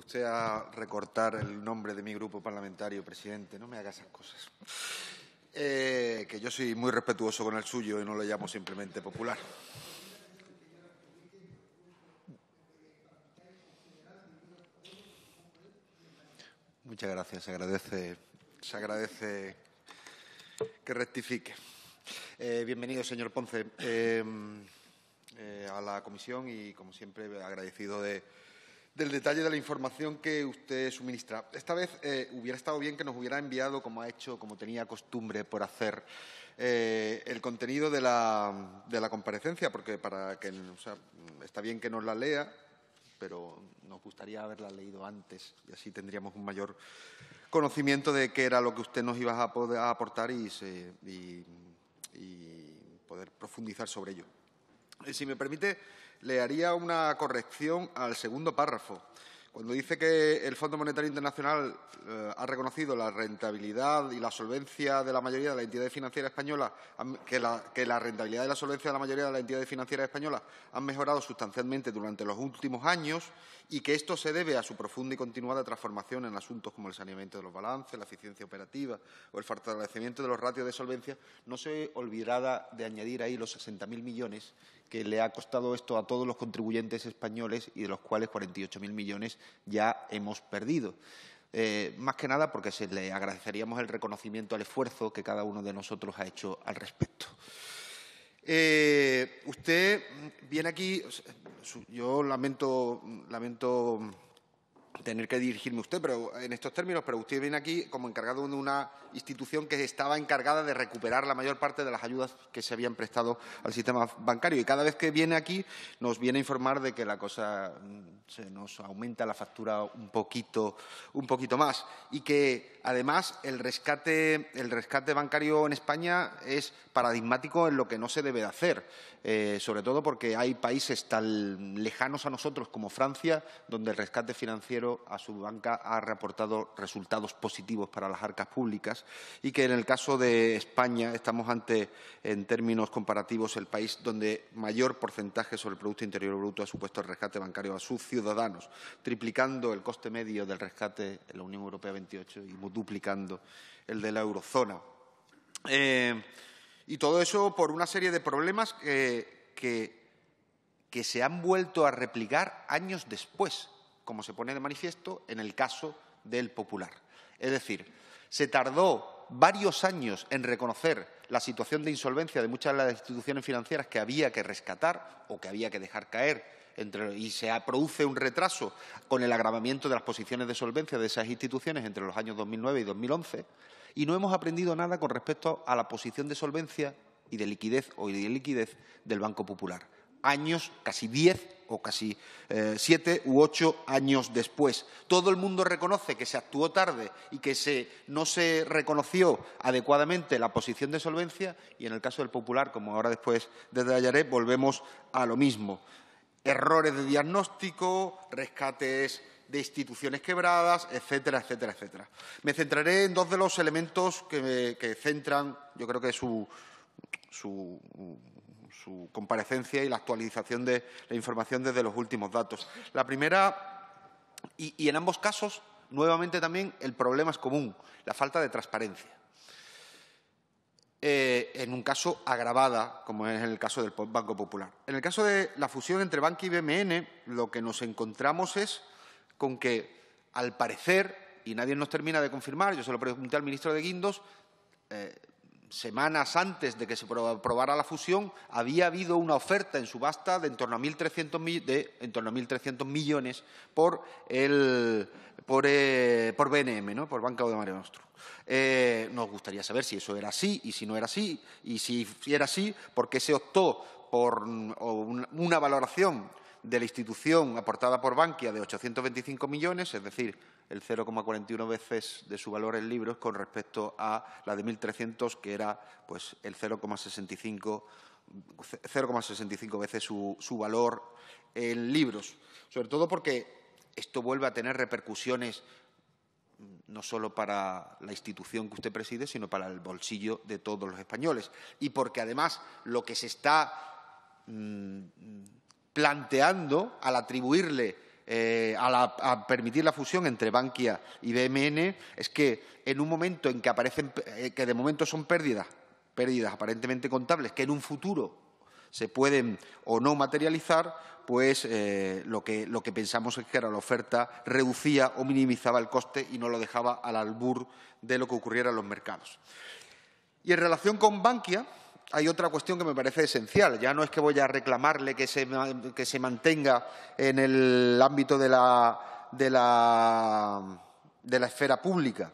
usted a recortar el nombre de mi grupo parlamentario, presidente. No me haga esas cosas. Eh, que yo soy muy respetuoso con el suyo y no lo llamo simplemente popular. Muchas gracias. Se agradece, se agradece que rectifique. Eh, bienvenido, señor Ponce, eh, a la comisión y, como siempre, agradecido de del detalle de la información que usted suministra. Esta vez eh, hubiera estado bien que nos hubiera enviado, como ha hecho, como tenía costumbre por hacer, eh, el contenido de la, comparecencia, porque para que, está bien que nos la lea, pero nos gustaría haberla leído antes y así tendríamos un mayor conocimiento de qué era lo que usted nos iba a, aportar y poder profundizar sobre ello. Eh, si me permite, le haría una corrección al segundo párrafo. Cuando dice que el Fondo Monetario Internacional eh, ha reconocido la rentabilidad y la solvencia de la mayoría de las entidades financieras españolas, que la, rentabilidad y la solvencia de la mayoría de las entidades financieras españolas han mejorado sustancialmente durante los últimos años y que esto se debe a su profunda y continuada transformación en asuntos como el saneamiento de los balances, la eficiencia operativa o el fortalecimiento de los ratios de solvencia, no se olvidará de añadir ahí los 60.000 millones que le ha costado esto a todos los contribuyentes españoles y de los cuales 48.000 millones ya hemos perdido. Eh, más que nada porque se le agradeceríamos el reconocimiento al esfuerzo que cada uno de nosotros ha hecho al respecto. Eh, usted viene aquí, yo lamento, lamento tener que dirigirme usted pero en estos términos, pero usted viene aquí como encargado de una institución que estaba encargada de recuperar la mayor parte de las ayudas que se habían prestado al sistema bancario. Y cada vez que viene aquí nos viene a informar de que la cosa mm, se nos aumenta la factura un poquito, un poquito más. Y que, además, el rescate, bancario en España es paradigmático en lo que no se debe de hacer, eh, sobre todo porque hay países tan lejanos a nosotros como Francia, donde el rescate financiero a su banca ha reportado resultados positivos para las arcas públicas y que en el caso de España estamos ante, en términos comparativos, el país donde mayor porcentaje sobre el Producto Interior Bruto ha supuesto el rescate bancario a sucio ciudadanos, triplicando el coste medio del rescate en la Unión Europea 28 y duplicando el de la eurozona. Eh, y todo eso por una serie de problemas que se han vuelto a replicar años después, como se pone de manifiesto en el caso del Popular. Es decir, se tardó varios años en reconocer la situación de insolvencia de muchas de las instituciones financieras que había que rescatar o que había que dejar caer y se produce un retraso con el agravamiento de las posiciones de solvencia de esas instituciones entre los años 2009 y 2011 y no hemos aprendido nada con respecto a la posición de solvencia y de liquidez o de liquidez del Banco Popular. Años, casi diez o casi eh, siete u ocho años después. Todo el mundo reconoce que se actuó tarde y que no se reconoció adecuadamente la posición de solvencia y en el caso del Popular, como ahora después detallaré, volvemos a lo mismo errores de diagnóstico, rescates de instituciones quebradas, etcétera, etcétera, etcétera. Me centraré en dos de los elementos que, centran, yo creo que su, su, comparecencia y la actualización de la información desde los últimos datos. La primera, y en ambos casos, nuevamente también, el problema es común, la falta de transparencia. Eh, en un caso agravada, como es el caso del Banco Popular. En el caso de la fusión entre Banca y BMN, lo que nos encontramos es con que, al parecer, y nadie nos termina de confirmar, yo se lo pregunté al ministro de Guindos, eh, semanas antes de que se aprobara la fusión, había habido una oferta en subasta de en torno a 1.300, millones por, el, por, eh, por BNM, ¿no? por Banca de Mare Nostrum. Eh, nos gustaría saber si eso era así y si no era así, y si era así, por qué se optó por una valoración de la institución aportada por Bankia de 825 millones, es decir, el 0,41 veces de su valor en libros con respecto a la de 1.300, que era pues, el 0,65 veces su, valor en libros, sobre todo porque esto vuelve a tener repercusiones mm, no solo para la institución que usted preside, sino para el bolsillo de todos los españoles. Y porque además lo que se está mm, mm, planteando al atribuirle eh, a, permitir la fusión entre Bankia y BMN es que en un momento en que aparecen, eh, que de momento son pérdidas, pérdidas aparentemente contables, que en un futuro se pueden o no materializar, pues eh, lo, que, lo que pensamos es que era la oferta reducía o minimizaba el coste y no lo dejaba al albur de lo que ocurriera en los mercados. Y en relación con Bankia, hay otra cuestión que me parece esencial. Ya no es que voy a reclamarle que se, mantenga en el ámbito de la, de, la, de la esfera pública,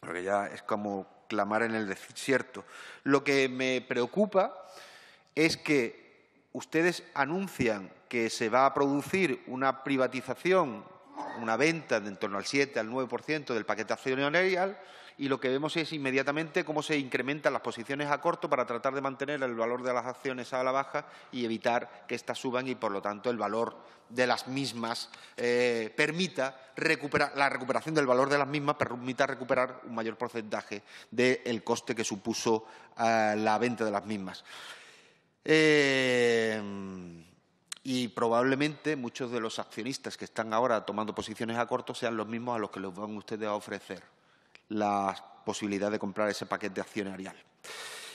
porque ya es como clamar en el desierto. Lo que me preocupa es que ustedes anuncian que se va a producir una privatización, una venta de en torno al 7 al 9% del paquete accionarial y lo que vemos es inmediatamente cómo se incrementan las posiciones a corto para tratar de mantener el valor de las acciones a la baja y evitar que éstas suban y, por lo tanto, el valor de las mismas eh, permita recuperar la recuperación del valor de las mismas permita recuperar un mayor porcentaje del coste que supuso eh, la venta de las mismas. Eh, y probablemente muchos de los accionistas que están ahora tomando posiciones a corto sean los mismos a los que los van ustedes a ofrecer la posibilidad de comprar ese paquete accionarial.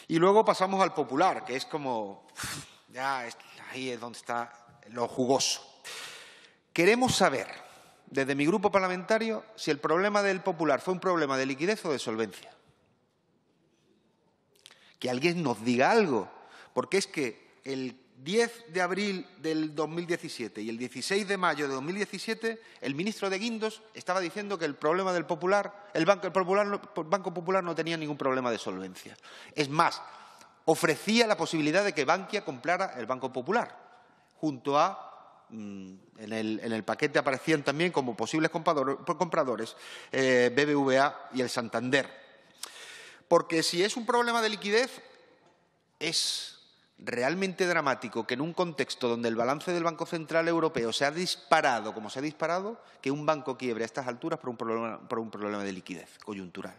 Y luego pasamos al popular, que es como, ya ahí es donde está lo jugoso. Queremos saber, desde mi grupo parlamentario, si el problema del popular fue un problema de liquidez o de solvencia. Que alguien nos diga algo, porque es que el 10 de abril del 2017 y el 16 de mayo de 2017, el ministro de Guindos estaba diciendo que el problema del Popular, el Banco, Popular, Banco Popular no tenía ningún problema de solvencia. Es más, ofrecía la posibilidad de que Bankia comprara el Banco Popular, junto a mm, en el, paquete aparecían también como posibles compradores eh, BBVA y el Santander. Porque si es un problema de liquidez, es realmente dramático que en un contexto donde el balance del Banco Central Europeo se ha disparado como se ha disparado, que un banco quiebre a estas alturas por un problema, de liquidez coyuntural.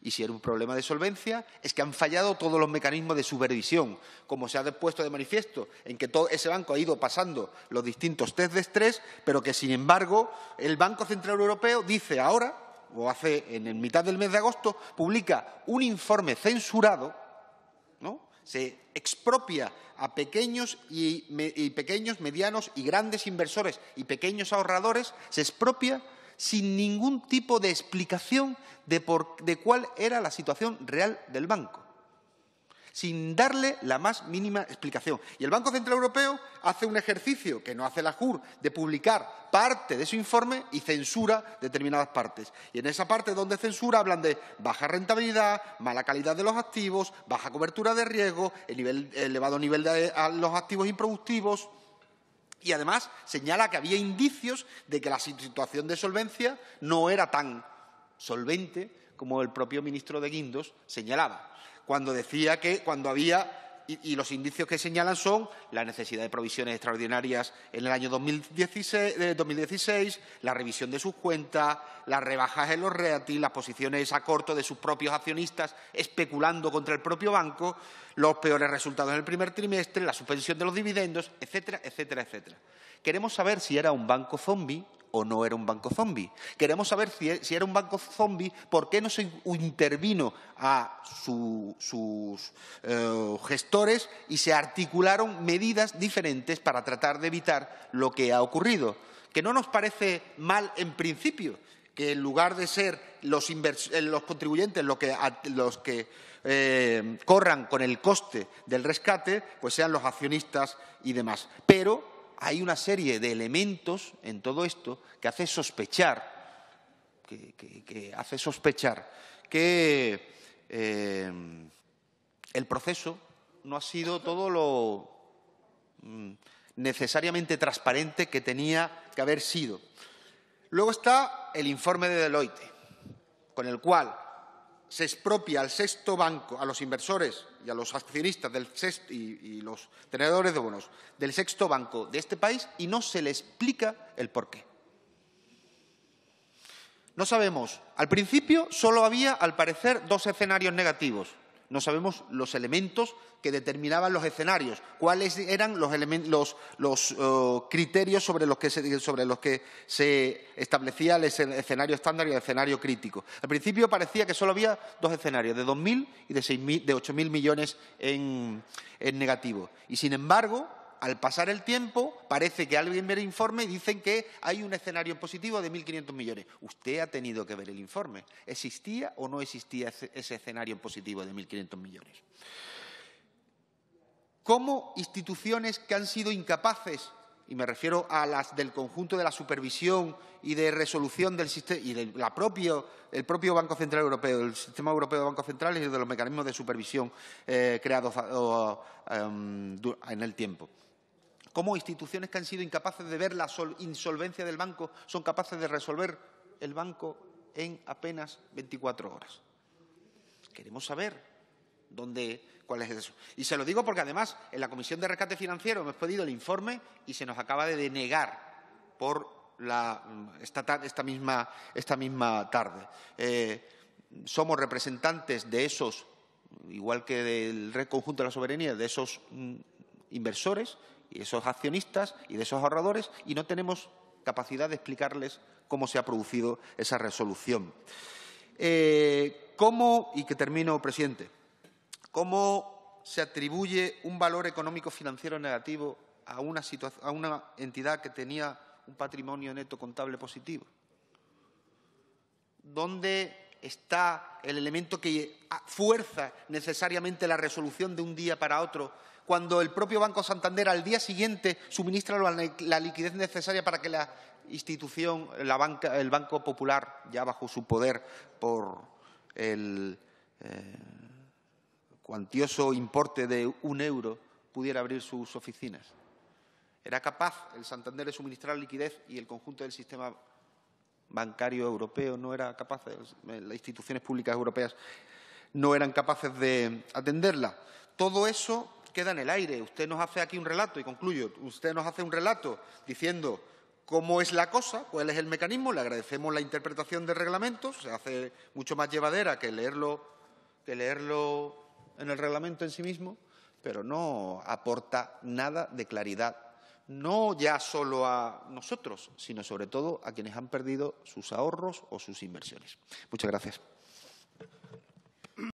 Y si era un problema de solvencia, es que han fallado todos los mecanismos de supervisión, como se ha puesto de manifiesto, en que todo ese banco ha ido pasando los distintos test de estrés, pero que, sin embargo, el Banco Central Europeo dice ahora, o hace en mitad del mes de agosto, publica un informe censurado, ¿no? se expropia a pequeños y, pequeños, medianos y grandes inversores y pequeños ahorradores, se expropia sin ningún tipo de explicación de cuál era la situación real del banco sin darle la más mínima explicación. Y el Banco Central Europeo hace un ejercicio que no hace la JUR de publicar parte de su informe y censura determinadas partes. Y en esa parte donde censura hablan de baja rentabilidad, mala calidad de los activos, baja cobertura de riesgo, el elevado nivel de los activos improductivos. Y además señala que había indicios de que la situación de solvencia no era tan solvente como el propio ministro de Guindos señalaba cuando decía que cuando había y, los indicios que señalan son la necesidad de provisiones extraordinarias en el año 2016, eh, la revisión de sus cuentas, las rebajas en los reatis, las posiciones a corto de sus propios accionistas especulando contra el propio banco, los peores resultados en el primer trimestre, la suspensión de los dividendos, etcétera, etcétera, etcétera. Queremos saber si era un banco zombie o no era un banco zombie. Queremos saber si, e, era un banco zombie, por qué no se intervino a sus eh, gestores y se articularon medidas diferentes para tratar de evitar lo que ha ocurrido. Que no nos parece mal en principio, que en lugar de ser los, eh, contribuyentes los que, eh, corran con el coste del rescate, pues sean los accionistas y demás. Pero hay una serie de elementos en todo esto que hace sospechar, que, hace sospechar que eh, el proceso no ha sido todo lo mm, necesariamente transparente que tenía que haber sido. Luego está el informe de Deloitte, con el cual se expropia al sexto banco, a los inversores y a los accionistas del sexto, y, y, los tenedores de bonos del sexto banco de este país y no se le explica el porqué. No sabemos. Al principio solo había, al parecer, dos escenarios negativos no sabemos los elementos que determinaban los escenarios, cuáles eran los, eh, criterios sobre los, que se, establecía el escenario estándar y el escenario crítico. Al principio parecía que solo había dos escenarios, de 2.000 y de, 8.000 millones en, en negativo. Y sin embargo, al pasar el tiempo, parece que alguien ve el informe y dicen que hay un escenario positivo de 1.500 millones. Usted ha tenido que ver el informe. ¿Existía o no existía ese escenario positivo de 1.500 millones? ¿Cómo instituciones que han sido incapaces y me refiero a las del conjunto de la supervisión y de resolución del sistema y del propio, Banco Central Europeo, del sistema europeo de bancos centrales y de los mecanismos de supervisión eh, creados eh, em, en el tiempo cómo instituciones que han sido incapaces de ver la insolvencia del banco son capaces de resolver el banco en apenas 24 horas. Queremos saber dónde, cuál es eso. Y se lo digo porque además en la Comisión de Rescate Financiero hemos pedido el informe y se nos acaba de denegar por mm, esta, misma, tarde. Eh, somos representantes de esos, igual que del conjunto de la soberanía, de esos mm, inversores y esos accionistas y de esos ahorradores y no tenemos capacidad de explicarles cómo se ha producido esa resolución. Eh, ¿Cómo, y que termino, presidente, cómo se atribuye un valor económico financiero negativo a una, a una entidad que tenía un patrimonio neto contable positivo? ¿Dónde está el elemento que fuerza necesariamente la resolución de un día para otro cuando el propio Banco Santander al día siguiente suministra la liquidez necesaria para que la institución, la banca, el Banco Popular, ya bajo su poder por el eh, cuantioso importe de un euro, pudiera abrir sus oficinas. ¿Era capaz el Santander de suministrar liquidez y el conjunto del sistema bancario europeo no era capaz, eh, las instituciones públicas europeas no eran capaces de atenderla? Todo eso queda en el aire. Usted nos hace aquí un relato, y concluyo, usted nos hace un relato diciendo cómo es la cosa, cuál es el mecanismo, le agradecemos la interpretación de reglamentos, se hace mucho más llevadera que leerlo, que leerlo en el reglamento en sí mismo, pero no aporta nada de claridad, no ya solo a nosotros, sino sobre todo a quienes han perdido sus ahorros o sus inversiones. Muchas gracias.